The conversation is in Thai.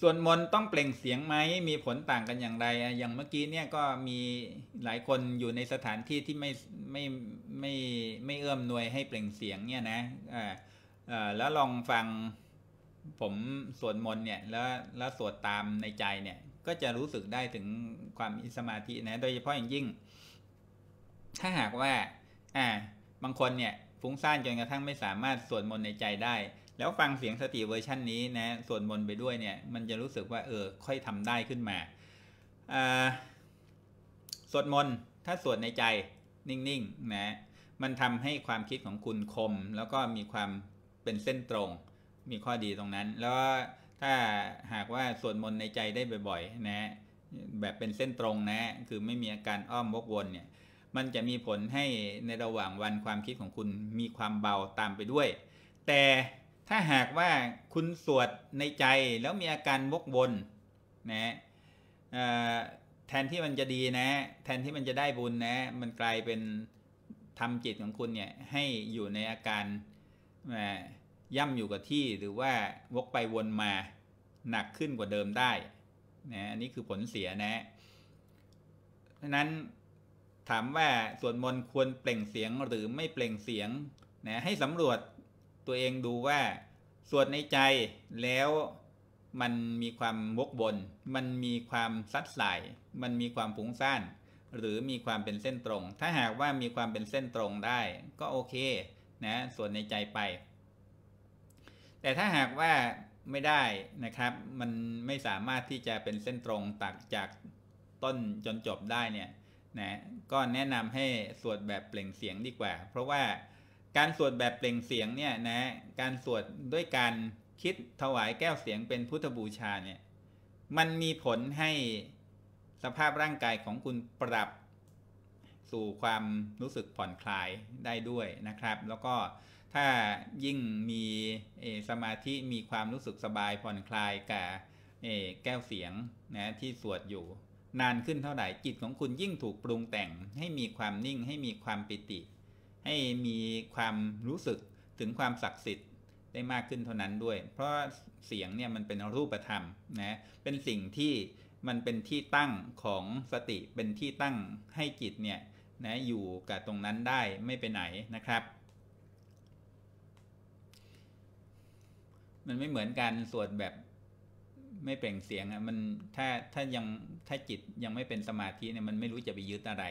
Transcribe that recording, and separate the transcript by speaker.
Speaker 1: ส่วนมนต้องเปล่งเสียงไหม มีผลต่างกันอย่างไรอย่างเมื่อกี้เนี่ยก็มีหลายคนอยู่ในสถานที่ที่ไม่ไม่ไม่ไม่เอื้อมหน่วยให้เปล่งเสียงเนี่ยนะอ่าแล้วลองฟังผมสวดมนต์เนี่ย แล้วแล้วสวดตามในใจเนี่ย ก็จะรู้สึกได้ถึงความสมาธินะ โดยเฉพาะอย่างยิ่ง ถ้าหากว่าอ่าบางคนเนี่ยฟุ้งซ่านจนกระทั่งไม่สามารถสวดมนต์ในใจได้แล้วฟังเสียงสติเวอร์ชันนี้นะส่วนบนไปด้วยเนี่ย มันจะรู้สึกว่า เออ ค่อยทำได้ขึ้นมาสวดมนต์ ถ้าสวดในใจนิ่งๆนะ มันทำให้ความคิดของคุณคม แล้วก็มีความเป็นเส้นตรงมีข้อดีตรงนั้น แล้วถ้าหากว่าสวดมนต์ในใจได้บ่อยๆนะ แบบเป็นเส้นตรงนะ คือไม่มีอาการอ้อมวกวนเนี่ย มันจะมีผลให้ในระหว่างวันความคิดของคุณมีความเบาตามไปด้วย แต่ถ้าหากว่าคุณ สวดในใจแล้วมีอาการวกวนนะแทนที่มันจะดีนะ แทนที่มันจะได้บุญนะ มันกลายเป็นทำจิตของคุณเนี่ยให้อยู่ในอาการย่ำอยู่กับที่หรือว่าวกไปวนมาหนักขึ้นกว่าเดิมได้นะอันนี้คือผลเสียนะ เพรฉะนั้นถามว่าสวดมนต์ควรเปล่งเสียงหรือไม่เปล่งเสียงนะให้สำรวจตัวเองดูว่าสวดในใจแล้วมันมีความมกบนมันมีความซัดใส่มันมีความผุ้งซ่าน หรือมีความเป็นเส้นตรง ถ้าหากว่ามีความเป็นเส้นตรงได้ก็โอเคนะสวดในใจไป แต่ถ้าหากว่าไม่ได้นะครับ มันไม่สามารถที่จะเป็นเส้นตรงตักจากต้นจนจบได้เนี่ยนะก็แนะนำให้สวดแบบเปล่งเสียงดีกว่า เพราะว่าการสวดแบบเปล่งเสียงเนี่ยนะ การสวดด้วยการคิดถวายแก้วเสียงเป็นพุทธบูชาเนี่ย มันมีผลให้สภาพร่างกายของคุณปรับสู่ความรู้สึกผ่อนคลายได้ด้วยนะครับ แล้วก็ถ้ายิ่งมีสมาธิ มีความรู้สึกสบายผ่อนคลายกับแก้วเสียงนะที่สวดอยู่นานขึ้นเท่าไหร่ จิตของคุณยิ่งถูกปรุงแต่งให้มีความนิ่ง ให้มีความปิติให้มีความรู้สึกถึงความศักดิ์สิทธิ์ได้มากขึ้นเท่านั้นด้วย เพราะเสียงเนี่ยมันเป็นรูปธรรมนะ เป็นสิ่งที่มันเป็นที่ตั้งของสติเป็นที่ตั้งให้จิตเนี่ยนะอยู่กับตรงนั้นได้ไม่ไปไหนนะครับ มันไม่เหมือนการสวดแบบไม่เปล่งเสียงอ่ะมันถ้าถ้ายังถ้าจิตยังไม่เป็นสมาธิเนี่ยมันไม่รู้จะไปยึดอะไร